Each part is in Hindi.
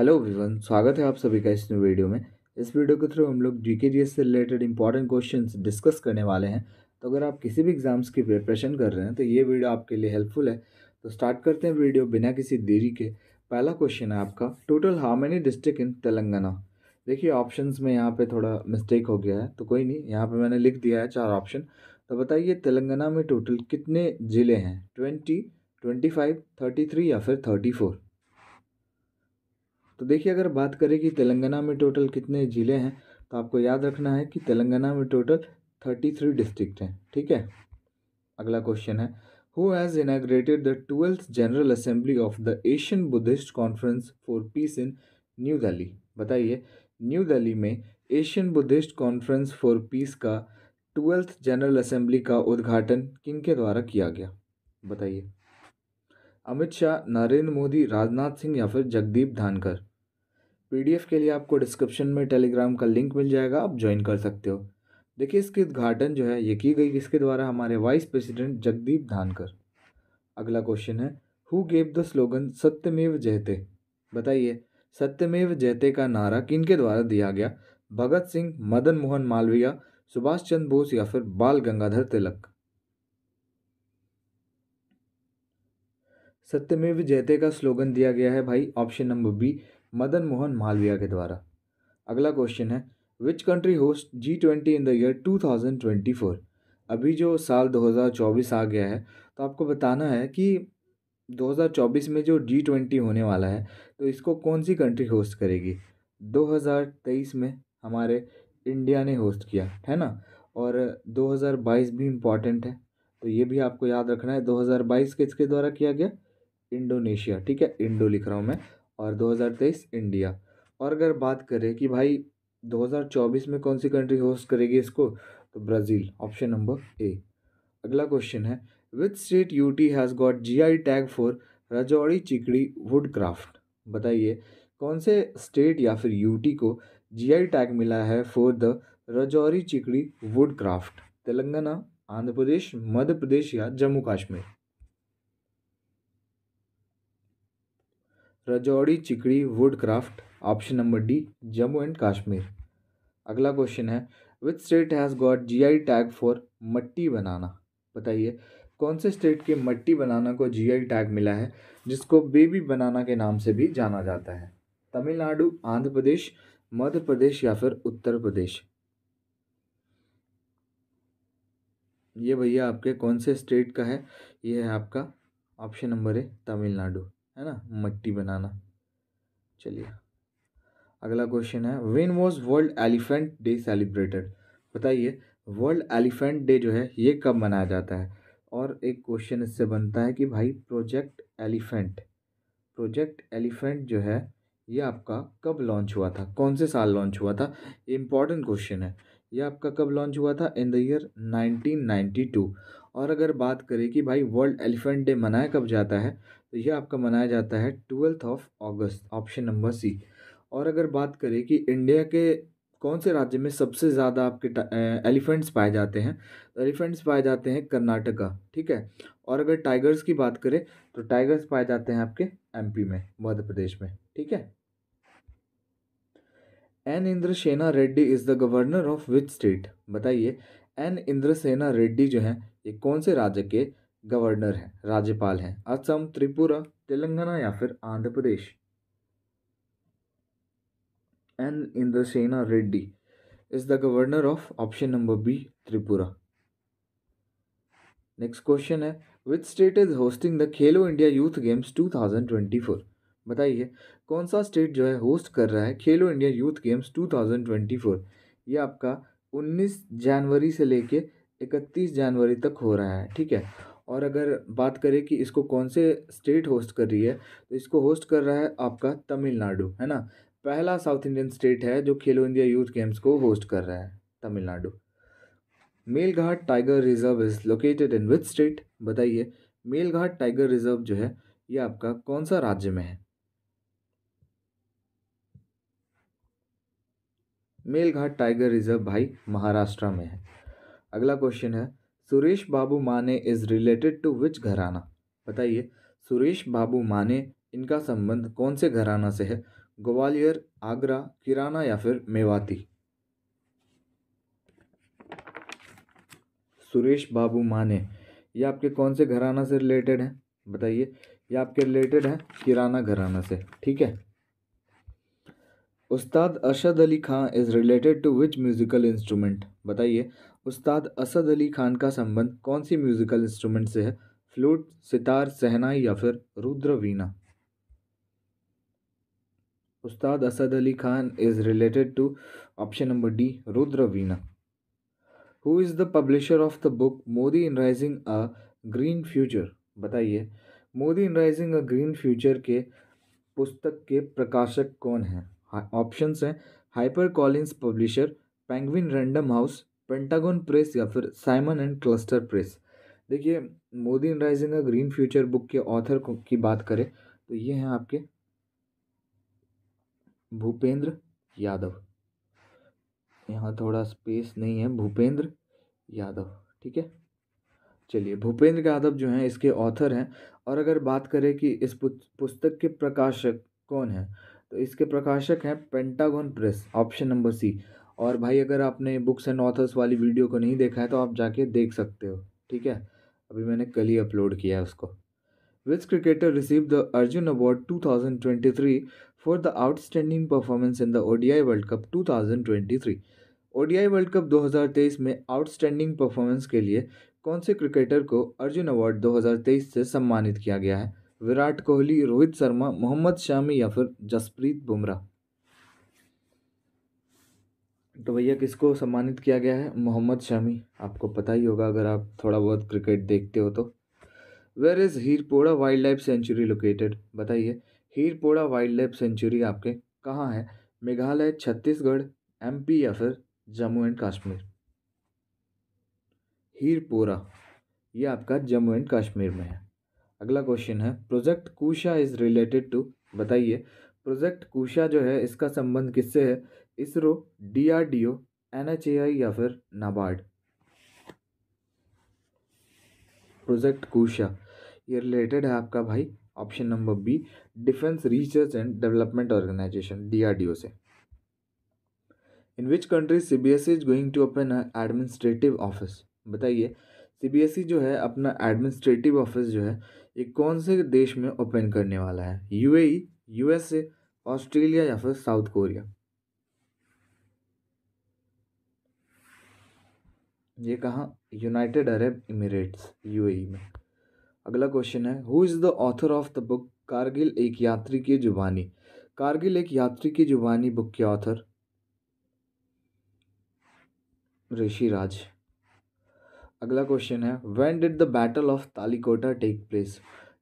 हेलो एवरीवन स्वागत है आप सभी का इस वीडियो में इस वीडियो के थ्रू हम लोग जी से रिलेटेड इंपॉर्टेंट क्वेश्चन डिस्कस करने वाले हैं तो अगर आप किसी भी एग्ज़ाम्स की प्रिपरेशन कर रहे हैं तो ये वीडियो आपके लिए हेल्पफुल है तो स्टार्ट करते हैं वीडियो बिना किसी देरी के पहला क्वेश्चन है आपका total how many district in Telangana देखिए ऑप्शन में यहाँ पर थोड़ा मिस्टेक हो गया है तो कोई नहीं यहाँ पर मैंने लिख दिया है चार ऑप्शन तो बताइए तेलंगाना में टोटल कितने ज़िले हैं twenty twenty five thirty three या फिर थर्टी फोर तो देखिए अगर बात करें कि तेलंगाना में टोटल कितने ज़िले हैं तो आपको याद रखना है कि तेलंगाना में टोटल थर्टी थ्री डिस्ट्रिक्ट हैं ठीक है अगला क्वेश्चन है who has inaugurated the twelfth general assembly of the Asian Buddhist conference for peace in New Delhi बताइए न्यू दिल्ली में Asian Buddhist conference for peace का ट्वेल्थ जनरल असेंबली का उद्घाटन किन के द्वारा किया गया बताइए अमित शाह नरेंद्र मोदी राजनाथ सिंह या फिर जगदीप धानकर पीडीएफ के लिए आपको डिस्क्रिप्शन में टेलीग्राम का लिंक मिल जाएगा आप ज्वाइन कर सकते हो देखिए इसकी उद्घाटन जो है ये की गई किसके द्वारा हमारे वाइस प्रेसिडेंट जगदीप धानकर अगला क्वेश्चन है हु गेव द स्लोगन सत्यमेव जयते बताइए सत्यमेव जयते का नारा किनके द्वारा दिया गया भगत सिंह मदन मोहन मालवीय सुभाष चंद्र बोस या फिर बाल गंगाधर तिलक सत्यमेव जयते का स्लोगन दिया गया है भाई option number B Madan Mohan Malaviya के द्वारा अगला क्वेश्चन है which country host G twenty in the year two thousand twenty four अभी जो साल दो हज़ार चौबीस आ गया है तो आपको बताना है कि दो हज़ार चौबीस में जो जी ट्वेंटी होने वाला है तो इसको कौन सी कंट्री होस्ट करेगी दो हज़ार तेईस में हमारे इंडिया ने होस्ट किया है ना और दो हज़ार बाईस भी इम्पॉर्टेंट है तो ये भी आपको याद रखना है दो हज़ार बाईस किसके द्वारा किया गया इंडोनेशिया ठीक है इंडो लिख रहा हूँ मैं और 2023 इंडिया और अगर बात करें कि भाई 2024 में कौन सी कंट्री होस्ट करेगी इसको तो ब्राज़ील ऑप्शन नंबर ए अगला क्वेश्चन है which state UT has got GI tag for Rajouri Chikri wood craft बताइए कौन से स्टेट या फिर यूटी को जीआई टैग मिला है for the Rajouri Chikri wood craft Telangana Andhra Pradesh Madhya Pradesh या Jammu Kashmir Rajouri Chikri wood craft option number D Jammu and Kashmir अगला क्वेश्चन है which state has got GI tag for Matti banana बताइए कौन से स्टेट के मट्टी बनाना को जीआई टैग मिला है जिसको बेबी बनाना के नाम से भी जाना जाता है तमिलनाडु आंध्र प्रदेश मध्य प्रदेश या फिर उत्तर प्रदेश ये भैया आपके कौन से स्टेट का है ये है आपका ऑप्शन नंबर है तमिलनाडु है ना मट्टी बनाना चलिए अगला क्वेश्चन है when was world elephant day celebrated बताइए वर्ल्ड एलिफेंट डे जो है ये कब मनाया जाता है और एक क्वेश्चन इससे बनता है कि भाई प्रोजेक्ट एलिफेंट प्रोजेक्ट एलिफेंट जो है ये आपका कब लॉन्च हुआ था कौन से साल लॉन्च हुआ था ये इम्पॉर्टेंट क्वेश्चन है ये आपका कब लॉन्च हुआ था इन द ईयर 1992 और अगर बात करें कि भाई वर्ल्ड एलिफेंट डे मनाया कब जाता है तो यह आपका मनाया जाता है twelfth of August option number C और अगर बात करें कि इंडिया के कौन से राज्य में सबसे ज़्यादा आपके एलिफेंट्स पाए जाते हैं तो एलिफेंट्स पाए जाते हैं कर्नाटका ठीक है और अगर टाइगर्स की बात करें तो टाइगर्स पाए जाते हैं आपके एमपी में मध्य प्रदेश में ठीक है N Indra Sena Reddy is the governor of which state बताइए एन इंद्र सेना रेड्डी जो हैं ये कौन से राज्य के गवर्नर हैं राज्यपाल हैं असम त्रिपुरा तेलंगाना या फिर Andhra Pradesh N Indrasena Reddy is the governor of option number B Tripura next question है which state is hosting the Khelo India youth games two thousand twenty four बताइए कौन सा स्टेट जो है होस्ट कर रहा है Khelo India youth games two thousand twenty four ये आपका उन्नीस जनवरी से लेके इकतीस जनवरी तक हो रहा है ठीक है और अगर बात करें कि इसको कौन से स्टेट होस्ट कर रही है तो इसको होस्ट कर रहा है आपका तमिलनाडु है ना पहला साउथ इंडियन स्टेट है जो खेलो इंडिया यूथ गेम्स को होस्ट कर रहा है Tamil Nadu Melghat tiger reserve is located in which state बताइए मेलघाट टाइगर रिजर्व जो है ये आपका कौन सा राज्य में है मेलघाट टाइगर रिजर्व भाई महाराष्ट्र में है अगला क्वेश्चन है सुरेश बाबू माने इज़ रिलेटेड टू विच घराना बताइए सुरेश बाबू माने इनका संबंध कौन से घराना से है ग्वालियर आगरा किराना या फिर मेवाती सुरेश बाबू माने ये आपके कौन से घराना से रिलेटेड है बताइए ये आपके रिलेटेड है किराना घराना से ठीक है Ustad Arshad Ali Khan is related to which musical instrument बताइए उस्ताद असद अली खान का संबंध कौन सी म्यूज़िकल इंस्ट्रूमेंट से है फ्लूट सितार सहनाई या फिर Rudra Veena Ustad Asad Ali Khan is related to option number D Rudra Veena who is the publisher of the book Modi in rising a green future बताइए Modi in rising a green future के पुस्तक के प्रकाशक कौन हैं ऑप्शंस हैं Harper Collins publisher Penguin Random House Pentagon Press या फिर साइमन एंड क्लस्टर प्रेस देखिए मोदी इन राइजिंग का ग्रीन फ्यूचर बुक के ऑथर की बात करें तो ये हैं आपके भूपेंद्र यादव यहाँ थोड़ा स्पेस नहीं है भूपेंद्र यादव ठीक है चलिए भूपेंद्र यादव जो हैं इसके ऑथर हैं और अगर बात करें कि इस पुस्तक के प्रकाशक कौन है तो इसके प्रकाशक हैं Pentagon Press option number C और भाई अगर आपने बुक्स एंड ऑथर्स वाली वीडियो को नहीं देखा है तो आप जाके देख सकते हो ठीक है अभी मैंने कल ही अपलोड किया है उसको which cricketer receive the Arjuna award 2023 for the outstanding performance in the ODI world cup 2023 ODI world cup 2023 में आउटस्टैंडिंग परफॉर्मेंस के लिए कौन से क्रिकेटर को अर्जुन अवार्ड 2023 से सम्मानित किया गया है विराट कोहली रोहित शर्मा मोहम्मद शामी या फिर जसप्रीत बुमराह तो भैया किसको सम्मानित किया गया है मोहम्मद शमी आपको पता ही होगा अगर आप थोड़ा बहुत क्रिकेट देखते हो तो where is Hirpora wildlife sanctuary located बताइए हीरपोड़ा वाइल्ड लाइफ सेंचुरी आपके कहाँ है मेघालय छत्तीसगढ़ पी या फिर जम्मू एंड कश्मीर हीरपोरा ये आपका जम्मू एंड कश्मीर में है अगला क्वेश्चन है project Kusha is related to बताइए प्रोजेक्ट कूशा जो है इसका संबंध किससे है ISRO D R D O N H A I या फिर नाबार्ड प्रोजेक्ट कुशा ये रिलेटेड है आपका भाई option number B defence research and development organisation DRDO से in which country C B S E is going to open administrative office बताइए सी बी एस ई जो है अपना एडमिनिस्ट्रेटिव ऑफिस जो है ये कौन से देश में ओपन करने वाला है U A E U S A Australia या फिर साउथ कोरिया ये कहाँ यूनाइटेड अरब इमिरेट्स यूएई में अगला क्वेश्चन है who is the author of the book Kargil एक यात्री की जुबानी कारगिल एक यात्री की जुबानी बुक के ऑथर ऋषि राज अगला क्वेश्चन है when did the battle of Talikota take place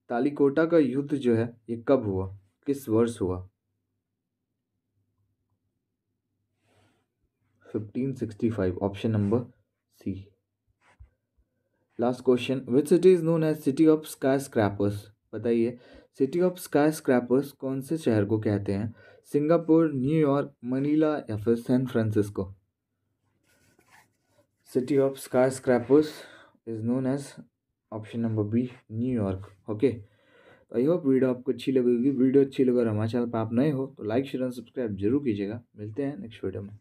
Talikota का युद्ध जो है ये कब हुआ किस वर्ष हुआ five option number C last question which city is known as city of skyscrapers बताइए सिटी ऑफ स्काई स्क्रैपर्स कौन से शहर को कहते हैं सिंगापुर न्यूयॉर्क मनीला या फिर San Francisco city of skyscrapers is known as option number B New York okay I hope video आपको अच्छी लगेगी वीडियो अच्छी लगे और हमारे चैनल पर आप नए हो तो लाइक शेयर एंड सब्सक्राइब जरूर कीजिएगा मिलते हैं नेक्स्ट वीडियो में